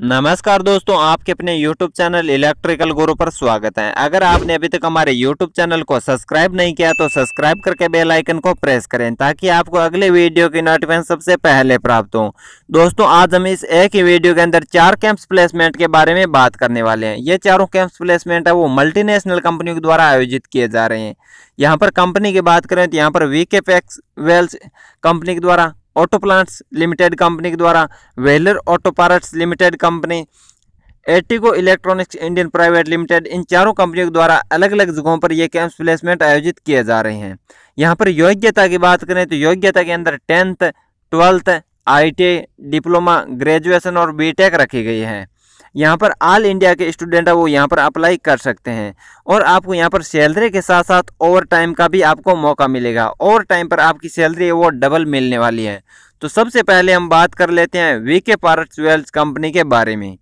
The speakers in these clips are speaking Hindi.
नमस्कार दोस्तों आपके अपने YouTube चैनल इलेक्ट्रिकल गुरु पर स्वागत है अगर आपने अभी तक हमारे YouTube चैनल को सब्सक्राइब नहीं किया तो सब्सक्राइब करके बेल आइकन को प्रेस करें ताकि आपको अगले वीडियो की नोटिफिकेशन सबसे पहले प्राप्त हो दोस्तों आज हम इस एक ही वीडियो के अंदर चार कैंप्स प्लेसमेंट के बारे में बात करने वाले हैं ये चारों कैंप्स प्लेसमेंट है वो मल्टीनेशनल कंपनियों के द्वारा आयोजित किए जा रहे हैं यहाँ पर कंपनी की बात करें तो यहाँ पर वी के वेल्स कंपनी के द्वारा ऑटो प्लांट्स लिमिटेड कंपनी के द्वारा Weller auto parts limited company Atico electronics Indian private limited इन चारों कंपनियों के द्वारा अलग अलग जगहों पर ये कैंप्स प्लेसमेंट आयोजित किए जा रहे हैं यहाँ पर योग्यता की बात करें तो योग्यता के अंदर tenth twelfth I diploma graduation और बी रखी गई है यहाँ पर ऑल इंडिया के स्टूडेंट है वो यहाँ पर अप्लाई कर सकते हैं और आपको यहाँ पर सैलरी के साथ साथ ओवर टाइम का भी आपको मौका मिलेगा ओवर टाइम पर आपकी सैलरी वो डबल मिलने वाली है तो सबसे पहले हम बात कर लेते हैं वी के ज्वेल्स कंपनी के बारे में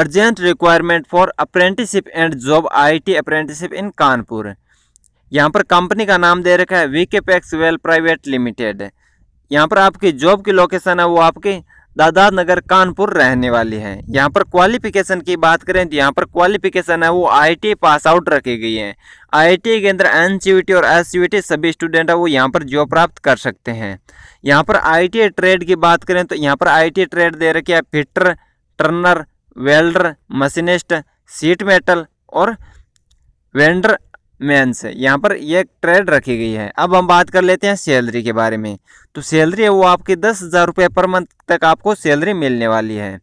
urgent requirement for apprenticeship and job IT apprenticeship in Kanpur यहाँ पर कंपनी का नाम दे रखा है वी के पैक्स वेल प्राइवेट लिमिटेड यहाँ पर आपकी जॉब की लोकेशन है वो आपके दादा नगर कानपुर रहने वाली है यहाँ पर क्वालिफिकेशन की बात करें तो यहाँ पर क्वालिफिकेशन है वो आईटी पास आउट रखी गई है आईटी के अंदर एन और एस सभी स्टूडेंट है वो यहाँ पर जॉब प्राप्त कर सकते हैं यहाँ पर आईटी ट्रेड की बात करें तो यहाँ पर आईटी ट्रेड दे रखी है fitter turner welder machinist sheet metal और वेंडर मेंस यहाँ पर यह ट्रेड रखी गई है अब हम बात कर लेते हैं सैलरी के बारे में तो सैलरी है वो आपकी दस हज़ार रुपये पर मंथ तक आपको सैलरी मिलने वाली है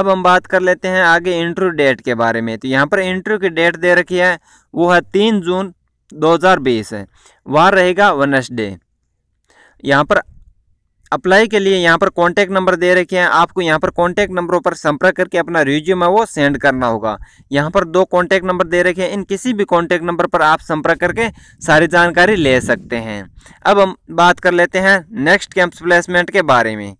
अब हम बात कर लेते हैं आगे इंटरव्यू डेट के बारे में तो यहाँ पर इंटरव्यू की डेट दे रखी है वो है तीन जून 2020 है वार रहेगा वनसडे यहाँ पर अप्लाई के लिए यहाँ पर कॉन्टैक्ट नंबर दे रखे हैं आपको यहाँ पर कॉन्टैक्ट नंबरों पर संपर्क करके अपना रिज्यूम है वो सेंड करना होगा यहाँ पर दो कॉन्टैक्ट नंबर दे रखे हैं इन किसी भी कॉन्टैक्ट नंबर पर आप संपर्क करके सारी जानकारी ले सकते हैं अब हम बात कर लेते हैं नेक्स्ट कैंप्स प्लेसमेंट के बारे में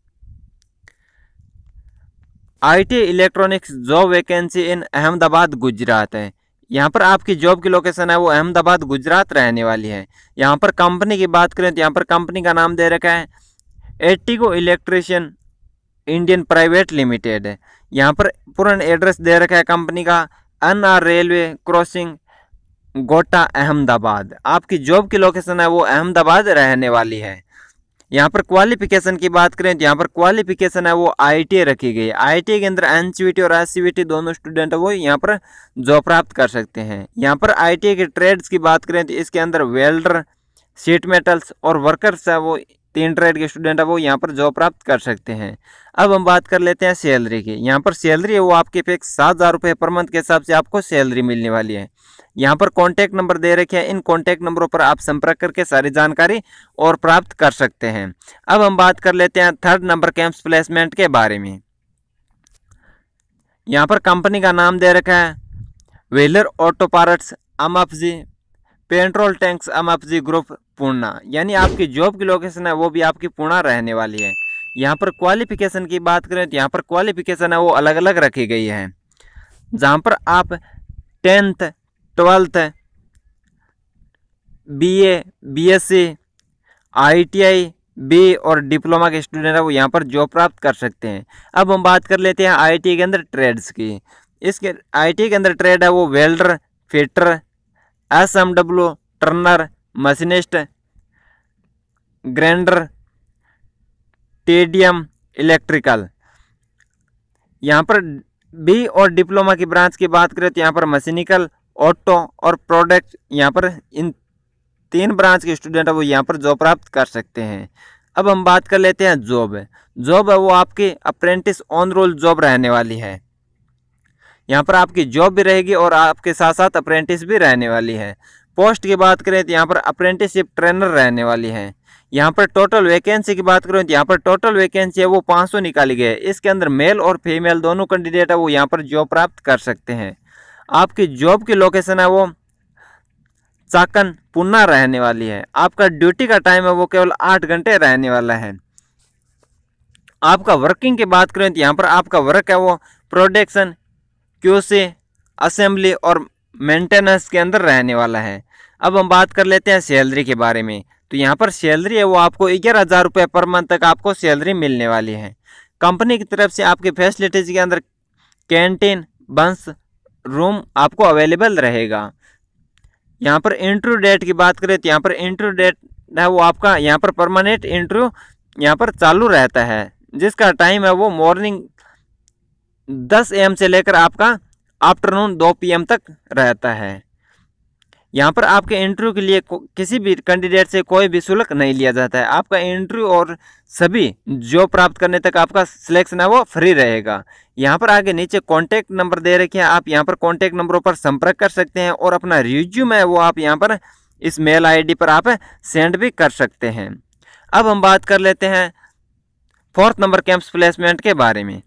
I electronics job vacancy in Ahmedabad Gujarat है यहाँ पर आपकी जॉब की लोकेशन है वो अहमदाबाद गुजरात रहने वाली है यहाँ पर कंपनी की बात करें तो यहाँ पर कंपनी का नाम दे रखा है Attico electrician Indian private limited है यहाँ पर पूर्ण एड्रेस दे रखा है कंपनी का एन आर रेलवे क्रॉसिंग गोटा अहमदाबाद आपकी जॉब की लोकेशन है वो अहमदाबाद रहने वाली है यहाँ पर क्वालिफिकेशन की बात करें तो यहाँ पर क्वालिफिकेशन है वो आई रखी गई है आईटीआई के अंदर एन और एस दोनों स्टूडेंट वो यहाँ पर जॉब प्राप्त कर सकते हैं यहाँ पर आई के ट्रेड्स की बात करें तो इसके अंदर वेल्डर सीट मेटल्स और वर्कर्स है वो तीन ट्रेड के स्टूडेंट है वो यहाँ पर जॉब प्राप्त कर सकते हैं अब हम बात कर लेते हैं सैलरी की यहाँ पर सैलरी है वो आपके पे सात हज़ार रुपये पर मंथ के हिसाब से आपको सैलरी मिलने वाली है यहाँ पर कॉन्टैक्ट नंबर दे रखे हैं इन कॉन्टैक्ट नंबरों पर आप संपर्क करके सारी जानकारी और प्राप्त कर सकते हैं अब हम बात कर लेते हैं थर्ड नंबर कैंप्स प्लेसमेंट के बारे में यहाँ पर कंपनी का नाम दे रखा है वेलर ऑटो पार्ट्स अमअपजी पेट्रोल टैंक्स अमअपजी ग्रुप पूर्णा यानी आपकी जॉब की लोकेशन है वो भी आपकी पूर्णा रहने वाली है यहाँ पर क्वालिफिकेशन की बात करें तो यहाँ पर क्वालिफिकेशन है वो अलग अलग रखी गई है जहाँ पर आप tenth twelfth BA, BSc, ITI, B और डिप्लोमा के स्टूडेंट है वो यहाँ पर जॉब प्राप्त कर सकते हैं अब हम बात कर लेते हैं आईटी के अंदर ट्रेड्स की इसके आईटी के अंदर ट्रेड है वो welder fitter S M W turner machinist grinder टेडियम इलेक्ट्रिकल यहाँ पर बी और डिप्लोमा की ब्रांच की बात करें तो यहाँ पर मशीनिकल ऑटो और प्रोडक्ट यहाँ पर इन तीन ब्रांच के स्टूडेंट है वो यहाँ पर जॉब प्राप्त कर सकते हैं अब हम बात कर लेते हैं जॉब जॉब है वो आपकी अप्रेंटिस ऑन रोल जॉब रहने वाली है यहाँ पर आपकी जॉब भी रहेगी और आपके साथ साथ अप्रेंटिस भी रहने वाली है पोस्ट की बात करें तो यहाँ पर अप्रेंटिसशिप ट्रेनर रहने वाली है यहाँ पर टोटल वैकेंसी की बात करें तो यहाँ पर टोटल वैकेंसी है वो 500 निकाली गई है इसके अंदर मेल और फीमेल दोनों कैंडिडेट है वो यहाँ पर जॉब प्राप्त कर सकते हैं आपकी जॉब की लोकेशन है वो चाकन पुन्ना रहने वाली है आपका ड्यूटी का टाइम है वो केवल आठ घंटे रहने वाला है आपका वर्किंग की बात करें तो यहाँ पर आपका वर्क है वो प्रोडक्शन क्यों से असेंबली और मेंटेनेंस के अंदर रहने वाला है अब हम बात कर लेते हैं सैलरी के बारे में तो यहाँ पर सैलरी है वो आपको ग्यारह हज़ार रुपये पर मंथ तक आपको सैलरी मिलने वाली है कंपनी की तरफ से आपके फैसिलिटीज़ के अंदर कैंटीन बंस रूम आपको अवेलेबल रहेगा यहाँ पर इंटरव्यू डेट की बात करें तो यहाँ पर इंटरव्यू डेट है वो आपका यहाँ पर परमानेंट इंटरव्यू यहाँ पर चालू रहता है जिसका टाइम है वो मॉर्निंग दस एम से लेकर आपका आफ्टरनून दो एम तक रहता है यहाँ पर आपके इंटरव्यू के लिए किसी भी कैंडिडेट से कोई भी शुल्क नहीं लिया जाता है आपका इंटरव्यू और सभी जॉब प्राप्त करने तक आपका सिलेक्शन है वो फ्री रहेगा यहाँ पर आगे नीचे कॉन्टैक्ट नंबर दे रखे हैं आप यहाँ पर कॉन्टैक्ट नंबरों पर संपर्क कर सकते हैं और अपना रिज्यूम है वो आप यहाँ पर इस मेल आई पर आप सेंड भी कर सकते हैं अब हम बात कर लेते हैं फोर्थ नंबर कैंप्स प्लेसमेंट के बारे में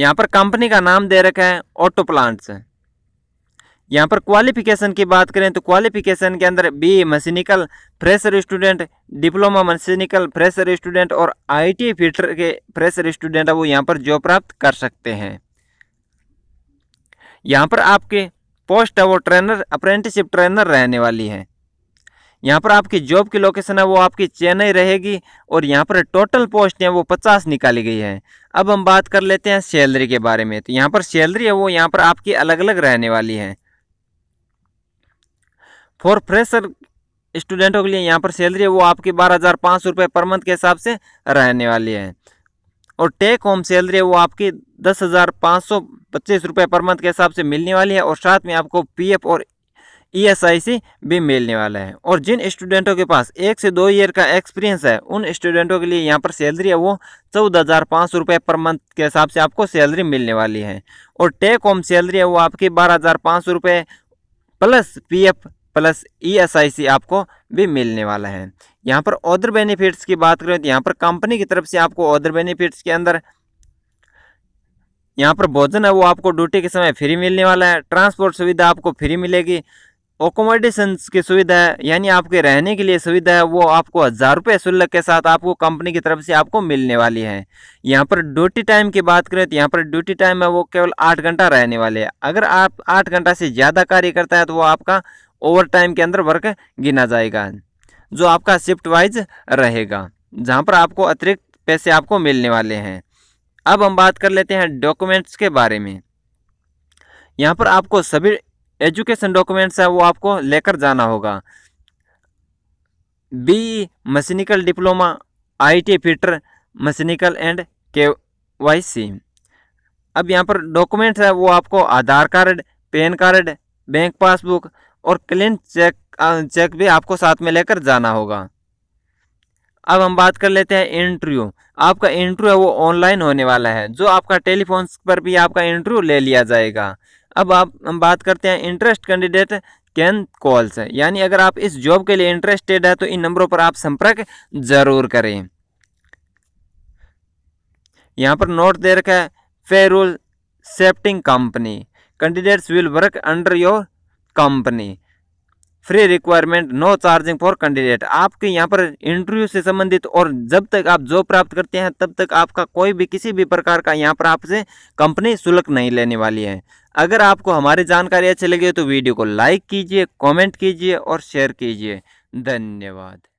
यहाँ पर कंपनी का नाम दे रखा है ऑटो प्लांट्स यहाँ पर क्वालिफिकेशन की बात करें तो क्वालिफिकेशन के अंदर B mechanical fresher student diploma mechanical fresher student और आईटी फीटर के फ्रेशर स्टूडेंट वो यहाँ पर जॉब प्राप्त कर सकते हैं यहाँ पर आपके पोस्ट है वो ट्रेनर अप्रेंटिसिप ट्रेनर रहने वाली है यहाँ पर आपकी जॉब की लोकेशन है वो आपकी चेन्नई रहेगी और यहाँ पर टोटल पोस्ट है वो पचास निकाली गई है अब हम बात कर लेते हैं सैलरी के बारे में तो यहाँ पर सैलरी है वो यहाँ पर आपकी अलग अलग रहने वाली है फॉर फ्रेशर स्टूडेंटों के लिए यहाँ पर सैलरी है वो आपकी बारह हज़ार पाँच सौ रुपये पर मंथ के हिसाब से रहने वाली है और टेक होम सैलरी है वो आपकी दस हज़ार पाँच सौ पच्चीस रुपये पर मंथ के हिसाब से मिलने वाली है और साथ में आपको पीएफ और ई e भी मिलने वाला है और जिन स्टूडेंटों के पास एक से दो ईयर का एक्सपीरियंस है उन स्टूडेंटों के लिए यहाँ पर सैलरी है वो चौदह हज़ार पाँच सौ रुपये पर मंथ के हिसाब से आपको सैलरी मिलने वाली है और टेक होम सैलरी है वो आपकी बारह हज़ार पाँच सौ रुपये plus P F plus E आपको भी मिलने वाला है यहाँ पर ऑदर बेनिफिट्स की बात करें तो यहाँ पर कंपनी की तरफ से आपको ऑदर बेनिफिट्स के अंदर यहाँ पर भोजन है वो आपको ड्यूटी के समय फ्री मिलने वाला है ट्रांसपोर्ट सुविधा आपको फ्री मिलेगी ओकोमोडेशन की सुविधा है यानी आपके रहने के लिए सुविधा है वो आपको हज़ार रुपये शुल्क के साथ आपको कंपनी की तरफ से आपको मिलने वाली है यहाँ पर ड्यूटी टाइम की बात करें तो यहाँ पर ड्यूटी टाइम है वो केवल आठ घंटा रहने वाले है अगर आप आठ घंटा से ज़्यादा कार्य करता है तो वो आपका ओवर टाइम के अंदर वर्क गिना जाएगा जो आपका शिफ्ट वाइज रहेगा जहाँ पर आपको अतिरिक्त पैसे आपको मिलने वाले हैं अब हम बात कर लेते हैं डॉक्यूमेंट्स के बारे में यहाँ पर आपको सभी एजुकेशन डॉक्यूमेंट्स है वो आपको लेकर जाना होगा B mechanical diploma I T fitter mechanical and K Y C अब यहाँ पर डॉक्यूमेंट्स है वो आपको Aadhaar card PAN card bank passbook और क्लीन चेक चेक भी आपको साथ में लेकर जाना होगा अब हम बात कर लेते हैं इंटरव्यू आपका इंटरव्यू है वो ऑनलाइन होने वाला है जो आपका टेलीफोन पर भी आपका इंटरव्यू ले लिया जाएगा अब आप हम बात करते हैं इंटरेस्ट कैंडिडेट कैन कॉल्स यानी अगर आप इस जॉब के लिए इंटरेस्टेड है तो इन नंबरों पर आप संपर्क जरूर करें यहाँ पर नोट दे रखा है फेरुल सेफ्टिंग company candidates will work under your company free requirement no charging for candidate आपके यहाँ पर इंटरव्यू से संबंधित और जब तक आप जॉब प्राप्त करते हैं तब तक आपका कोई भी किसी भी प्रकार का यहाँ पर आपसे कंपनी शुल्क नहीं लेने वाली है अगर आपको हमारी जानकारी अच्छी लगी हो तो वीडियो को लाइक कीजिए कॉमेंट कीजिए और शेयर कीजिए धन्यवाद